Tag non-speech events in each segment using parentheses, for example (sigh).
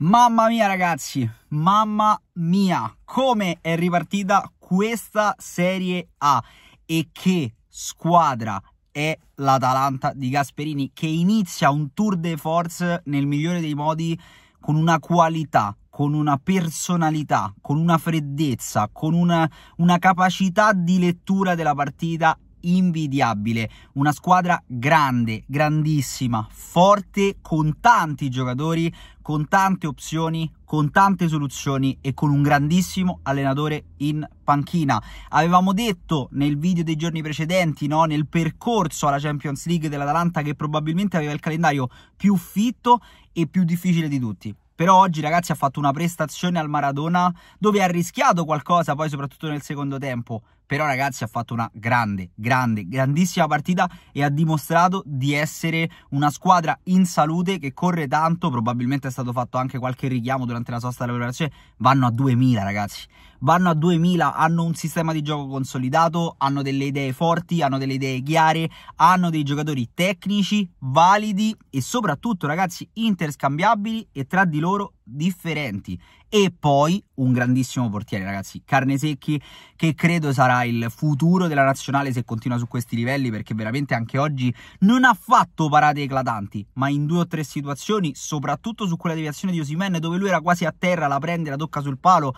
Mamma mia ragazzi, mamma mia, come è ripartita questa Serie A e che squadra è l'Atalanta di Gasperini che inizia un tour de force nel migliore dei modi con una qualità, con una personalità, con una freddezza, con una, una capacità di lettura della partita invidiabile, una squadra grande, grandissima, forte, con tanti giocatori, con tante opzioni, con tante soluzioni e con un grandissimo allenatore in panchina. Avevamo detto nel video dei giorni precedenti, no, nel percorso alla Champions League dell'Atalanta, che probabilmente aveva il calendario più fitto e più difficile di tutti però oggi ragazzi ha fatto una prestazione al Maradona dove ha rischiato qualcosa poi soprattutto nel secondo tempo però ragazzi ha fatto una grande, grande, grandissima partita e ha dimostrato di essere una squadra in salute che corre tanto, probabilmente è stato fatto anche qualche richiamo durante la sosta della preparazione, vanno a 2000 ragazzi, vanno a 2000, hanno un sistema di gioco consolidato, hanno delle idee forti, hanno delle idee chiare, hanno dei giocatori tecnici, validi e soprattutto ragazzi interscambiabili e tra di loro differenti e poi un grandissimo portiere ragazzi Carnesecchi che credo sarà il futuro della nazionale se continua su questi livelli perché veramente anche oggi non ha fatto parate eclatanti ma in due o tre situazioni soprattutto su quella deviazione di Osimen dove lui era quasi a terra la prende la tocca sul palo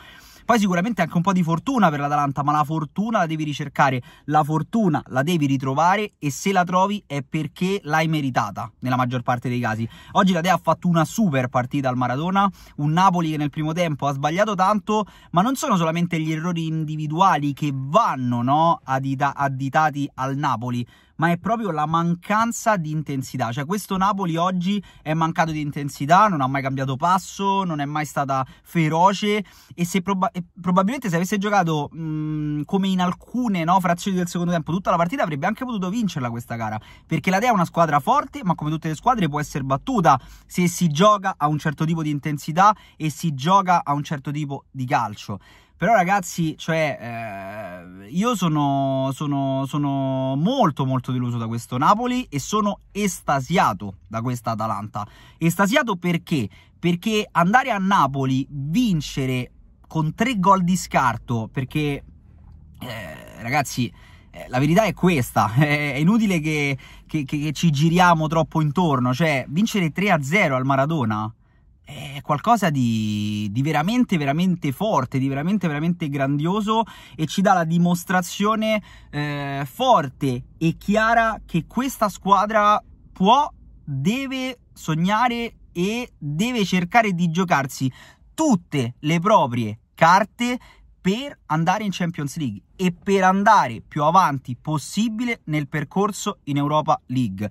poi sicuramente anche un po' di fortuna per l'Atalanta, ma la fortuna la devi ricercare, la fortuna la devi ritrovare e se la trovi è perché l'hai meritata nella maggior parte dei casi. Oggi la Dea ha fatto una super partita al Maradona, un Napoli che nel primo tempo ha sbagliato tanto, ma non sono solamente gli errori individuali che vanno no, additati al Napoli, ma è proprio la mancanza di intensità. Cioè, questo Napoli oggi è mancato di intensità, non ha mai cambiato passo, non è mai stata feroce. E se proba e probabilmente se avesse giocato mh, mhmm, come in alcune no, frazioni del secondo tempo, tutta la partita avrebbe anche potuto vincerla questa gara. Perché la Dea è una squadra forte, ma come tutte le squadre può essere battuta se si gioca a un certo tipo di intensità e si gioca a un certo tipo di calcio. Però ragazzi, cioè, eh, io sono, sono, sono molto molto deluso da questo Napoli e sono estasiato da questa Atalanta. Estasiato perché? Perché andare a Napoli, vincere con tre gol di scarto, perché eh, ragazzi eh, la verità è questa, (laughs) è inutile che, che, che, ci giriamo troppo intorno, cioè vincere 3-0 al Maradona è qualcosa di, di, veramente veramente forte, di veramente veramente grandioso e ci dà la dimostrazione eh, forte e chiara che questa squadra può, deve sognare e deve cercare di giocarsi tutte le proprie carte per andare in Champions League e per andare più avanti possibile nel percorso in Europa League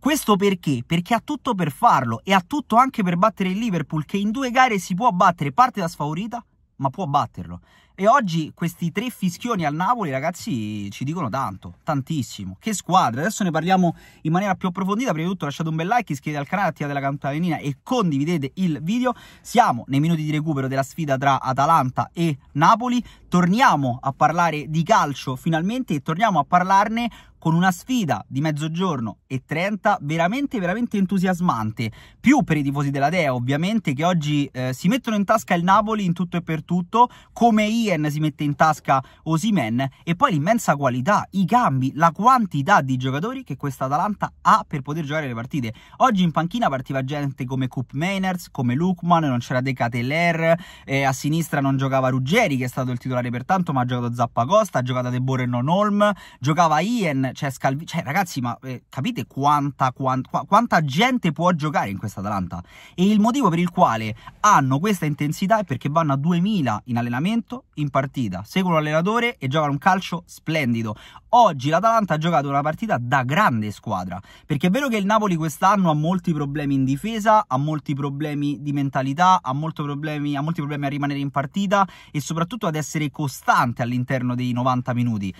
questo perché? Perché ha tutto per farlo e ha tutto anche per battere il Liverpool che in due gare si può battere, parte da sfavorita, ma può batterlo. E oggi questi tre fischioni al Napoli, ragazzi, ci dicono tanto, tantissimo. Che squadra! Adesso ne parliamo in maniera più approfondita. Prima di tutto lasciate un bel like, iscrivetevi al canale, attivate la campanellina e condividete il video. Siamo nei minuti di recupero della sfida tra Atalanta e Napoli. Torniamo a parlare di calcio finalmente e torniamo a parlarne con una sfida di mezzogiorno e 30 veramente veramente entusiasmante più per i tifosi della Dea ovviamente che oggi eh, si mettono in tasca il Napoli in tutto e per tutto come io Eriksen si mette in tasca Osimen e poi l'immensa qualità, i cambi, la quantità di giocatori che questa Atalanta ha per poter giocare le partite. Oggi in panchina partiva gente come Coop Mainers, come Lukman, non c'era De Cateller, eh, a sinistra non giocava Ruggeri che è stato il titolare per tanto ma ha giocato Zappacosta, ha giocato De Boer e non Holm, giocava Ien, cioè, Scalvi... cioè ragazzi ma eh, capite quanta, quanta, quanta gente può giocare in questa Atalanta? E il motivo per il quale hanno questa intensità è perché vanno a 2000 in allenamento in partita, seguono l'allenatore e giocano un calcio splendido. Oggi l'Atalanta ha giocato una partita da grande squadra, perché è vero che il Napoli quest'anno ha molti problemi in difesa, ha molti problemi di mentalità, ha, problemi, ha molti problemi a rimanere in partita e soprattutto ad essere costante all'interno dei 90 minuti.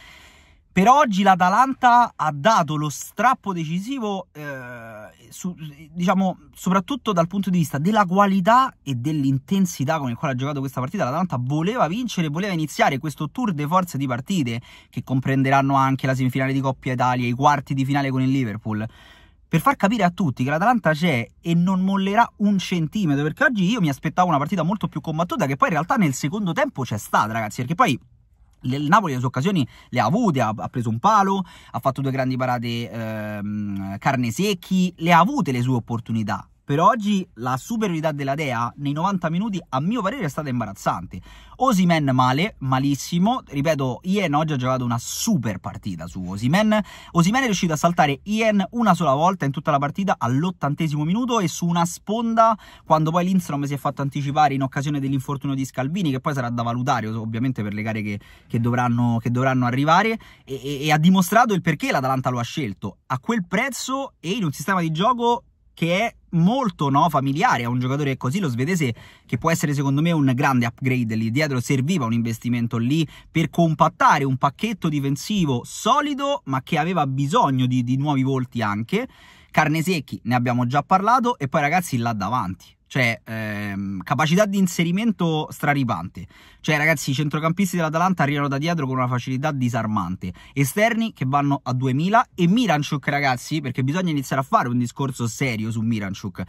Per oggi l'Atalanta ha dato lo strappo decisivo, eh, su, diciamo, soprattutto dal punto di vista della qualità e dell'intensità con il quale ha giocato questa partita. L'Atalanta voleva vincere, voleva iniziare questo tour de force di partite che comprenderanno anche la semifinale di Coppa Italia, i quarti di finale con il Liverpool. Per far capire a tutti che l'Atalanta c'è e non mollerà un centimetro, perché oggi io mi aspettavo una partita molto più combattuta, che poi in realtà nel secondo tempo c'è stata, ragazzi, perché poi il Napoli le sue occasioni le ha avute, ha, ha, preso un palo, ha fatto due grandi parate ehm, carne secchi, le ha avute le sue opportunità, per oggi la superiorità della Dea nei 90 minuti a mio parere è stata imbarazzante. Osimen male, malissimo, ripeto, Ien oggi ha giocato una super partita su Osimen. Osimen è riuscito a saltare Ien una sola volta in tutta la partita all'ottantesimo minuto e su una sponda quando poi l'Instrom si è fatto anticipare in occasione dell'infortunio di Scalvini che poi sarà da valutare ovviamente per le gare che, che, dovranno, che dovranno, arrivare e, e, e ha dimostrato il perché l'Atalanta lo ha scelto. A quel prezzo e in un sistema di gioco che è molto no, familiare a un giocatore così lo svedese che può essere secondo me un grande upgrade lì dietro serviva un investimento lì per compattare un pacchetto difensivo solido ma che aveva bisogno di, di nuovi volti anche carne secchi ne abbiamo già parlato e poi ragazzi là davanti cioè ehm, capacità di inserimento straripante. Cioè, ragazzi, i centrocampisti dell'Atalanta arrivano da dietro con una facilità disarmante. Esterni che vanno a 2000 e Miranchuk, ragazzi, perché bisogna iniziare a fare un discorso serio su Miranchuk.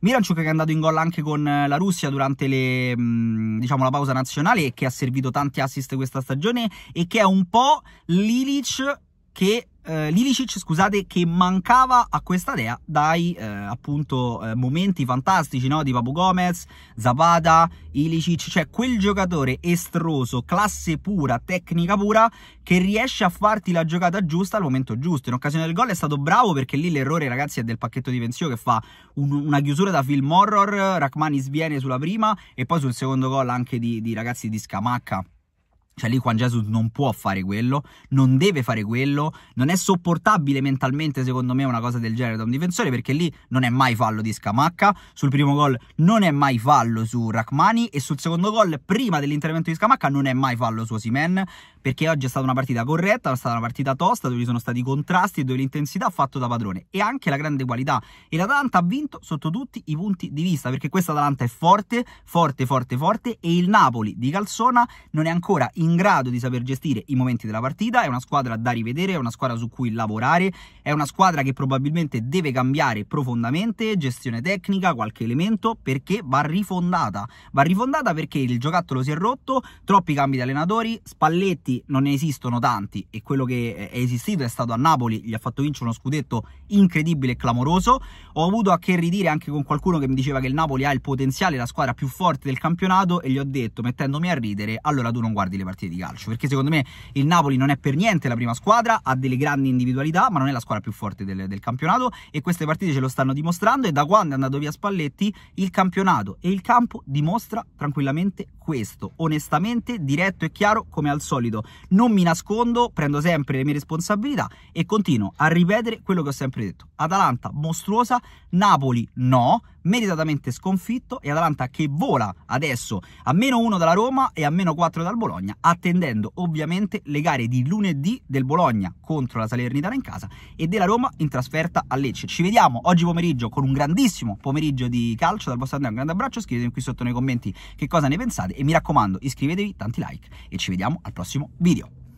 Miranchuk che è andato in gol anche con la Russia durante le, diciamo, la pausa nazionale e che ha servito tanti assist questa stagione e che è un po' Lilic che eh, Lilicic, scusate, che mancava a questa dea dai eh, appunto eh, momenti fantastici no? di Papu Gomez, Zapata, Ilicic, cioè quel giocatore estroso, classe pura, tecnica pura, che riesce a farti la giocata giusta al momento giusto. In occasione del gol è stato bravo perché lì l'errore, ragazzi, è del pacchetto di pensiero che fa un, una chiusura da film horror, Rachmani sviene sulla prima e poi sul secondo gol anche di, di ragazzi di Scamacca cioè lì Juan Jesus non può fare quello, non deve fare quello, non è sopportabile mentalmente secondo me una cosa del genere da un difensore perché lì non è mai fallo di Scamacca, sul primo gol non è mai fallo su Rachmani e sul secondo gol prima dell'intervento di Scamacca non è mai fallo su Osimen perché oggi è stata una partita corretta, è stata una partita tosta dove ci sono stati contrasti e dove l'intensità ha fatto da padrone e anche la grande qualità e l'Atalanta ha vinto sotto tutti i punti di vista perché questa Atalanta è forte, forte, forte, forte e il Napoli di Calzona non è ancora in in grado di saper gestire i momenti della partita, è una squadra da rivedere, è una squadra su cui lavorare, è una squadra che probabilmente deve cambiare profondamente gestione tecnica, qualche elemento, perché va rifondata. Va rifondata perché il giocattolo si è rotto, troppi cambi di allenatori, Spalletti non ne esistono tanti e quello che è esistito è stato a Napoli, gli ha fatto vincere uno scudetto incredibile e clamoroso. Ho avuto a che ridire anche con qualcuno che mi diceva che il Napoli ha il potenziale, la squadra più forte del campionato e gli ho detto mettendomi a ridere, allora tu non guardi le partite partite di calcio, perché secondo me il Napoli non è per niente la prima squadra, ha delle grandi individualità, ma non è la squadra più forte del, del campionato e queste partite ce lo stanno dimostrando e da quando è andato via Spalletti il campionato e il campo dimostra tranquillamente questo, onestamente, diretto e chiaro come al solito. Non mi nascondo, prendo sempre le mie responsabilità e continuo a ripetere quello che ho sempre detto. Atalanta mostruosa, Napoli no, meritatamente sconfitto e Atalanta che vola adesso a meno 1 dalla Roma e a meno 4 dal Bologna, attendendo ovviamente le gare di lunedì del Bologna contro la Salernitana in casa e della Roma in trasferta a Lecce. Ci vediamo oggi pomeriggio con un grandissimo pomeriggio di calcio dal vostro Andrea, un grande abbraccio, scrivetemi qui sotto nei commenti che cosa ne pensate e mi raccomando iscrivetevi, tanti like e ci vediamo al prossimo video.